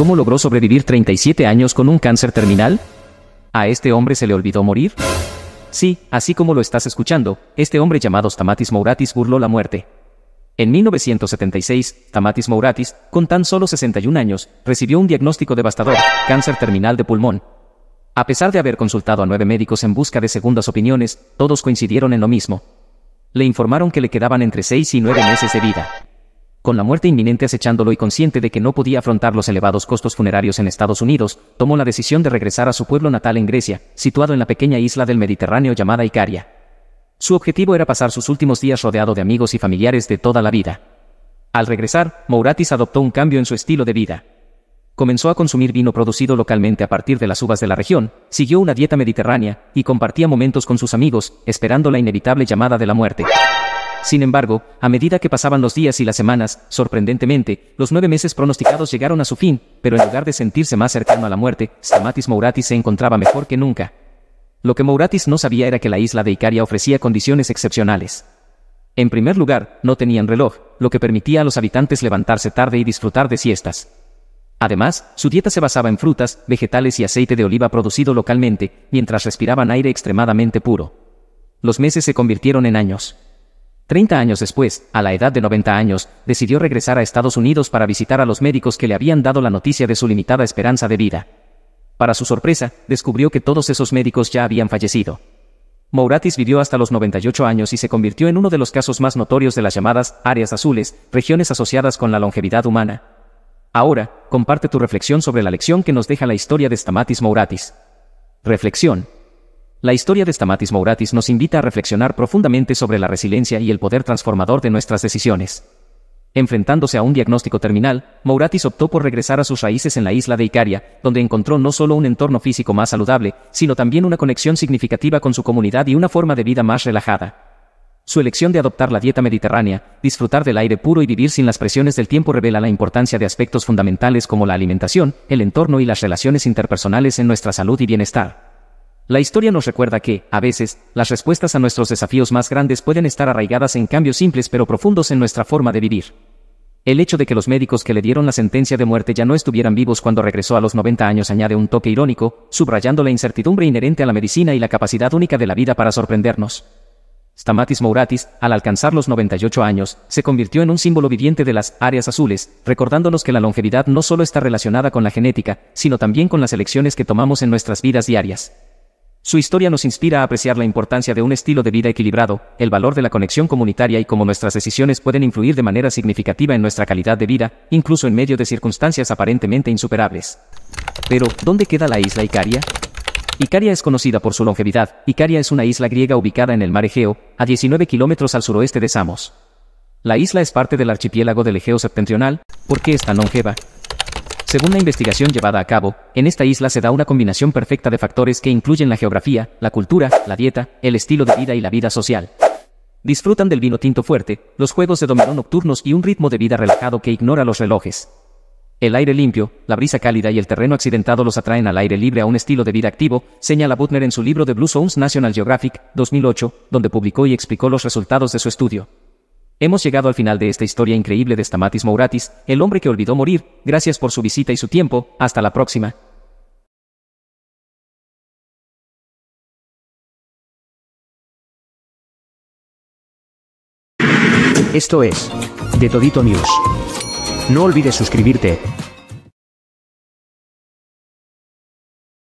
¿Cómo logró sobrevivir 37 años con un cáncer terminal? ¿A este hombre se le olvidó morir? Sí, así como lo estás escuchando, este hombre llamado Stamatis Mouratis burló la muerte. En 1976, Stamatis Mouratis, con tan solo 61 años, recibió un diagnóstico devastador, cáncer terminal de pulmón. A pesar de haber consultado a nueve médicos en busca de segundas opiniones, todos coincidieron en lo mismo. Le informaron que le quedaban entre 6 y 9 meses de vida. Con la muerte inminente acechándolo y consciente de que no podía afrontar los elevados costos funerarios en Estados Unidos, tomó la decisión de regresar a su pueblo natal en Grecia, situado en la pequeña isla del Mediterráneo llamada Icaria. Su objetivo era pasar sus últimos días rodeado de amigos y familiares de toda la vida. Al regresar, Mouratis adoptó un cambio en su estilo de vida. Comenzó a consumir vino producido localmente a partir de las uvas de la región, siguió una dieta mediterránea, y compartía momentos con sus amigos, esperando la inevitable llamada de la muerte. Sin embargo, a medida que pasaban los días y las semanas, sorprendentemente, los nueve meses pronosticados llegaron a su fin, pero en lugar de sentirse más cercano a la muerte, Stamatis Mouratis se encontraba mejor que nunca. Lo que Mouratis no sabía era que la isla de Icaria ofrecía condiciones excepcionales. En primer lugar, no tenían reloj, lo que permitía a los habitantes levantarse tarde y disfrutar de siestas. Además, su dieta se basaba en frutas, vegetales y aceite de oliva producido localmente, mientras respiraban aire extremadamente puro. Los meses se convirtieron en años. Treinta años después, a la edad de 90 años, decidió regresar a Estados Unidos para visitar a los médicos que le habían dado la noticia de su limitada esperanza de vida. Para su sorpresa, descubrió que todos esos médicos ya habían fallecido. Mouratis vivió hasta los 98 años y se convirtió en uno de los casos más notorios de las llamadas áreas azules, regiones asociadas con la longevidad humana. Ahora, comparte tu reflexión sobre la lección que nos deja la historia de Stamatis Mouratis. Reflexión. La historia de Stamatis Mouratis nos invita a reflexionar profundamente sobre la resiliencia y el poder transformador de nuestras decisiones. Enfrentándose a un diagnóstico terminal, Mouratis optó por regresar a sus raíces en la isla de Icaria, donde encontró no solo un entorno físico más saludable, sino también una conexión significativa con su comunidad y una forma de vida más relajada. Su elección de adoptar la dieta mediterránea, disfrutar del aire puro y vivir sin las presiones del tiempo revela la importancia de aspectos fundamentales como la alimentación, el entorno y las relaciones interpersonales en nuestra salud y bienestar. La historia nos recuerda que, a veces, las respuestas a nuestros desafíos más grandes pueden estar arraigadas en cambios simples pero profundos en nuestra forma de vivir. El hecho de que los médicos que le dieron la sentencia de muerte ya no estuvieran vivos cuando regresó a los 90 años añade un toque irónico, subrayando la incertidumbre inherente a la medicina y la capacidad única de la vida para sorprendernos. Stamatis Mouratis, al alcanzar los 98 años, se convirtió en un símbolo viviente de las áreas azules, recordándonos que la longevidad no solo está relacionada con la genética, sino también con las elecciones que tomamos en nuestras vidas diarias. Su historia nos inspira a apreciar la importancia de un estilo de vida equilibrado, el valor de la conexión comunitaria y cómo nuestras decisiones pueden influir de manera significativa en nuestra calidad de vida, incluso en medio de circunstancias aparentemente insuperables. Pero, ¿dónde queda la isla Icaria? Icaria es conocida por su longevidad. Icaria es una isla griega ubicada en el mar Egeo, a 19 kilómetros al suroeste de Samos. La isla es parte del archipiélago del Egeo septentrional. ¿Por qué es tan longeva? Según la investigación llevada a cabo, en esta isla se da una combinación perfecta de factores que incluyen la geografía, la cultura, la dieta, el estilo de vida y la vida social. Disfrutan del vino tinto fuerte, los juegos de dominó nocturnos y un ritmo de vida relajado que ignora los relojes. El aire limpio, la brisa cálida y el terreno accidentado los atraen al aire libre a un estilo de vida activo, señala Butner en su libro The Blue Zones National Geographic, 2008, donde publicó y explicó los resultados de su estudio. Hemos llegado al final de esta historia increíble de Stamatis Mouratis, el hombre que olvidó morir, gracias por su visita y su tiempo, hasta la próxima. Esto es, de Todito News. No olvides suscribirte,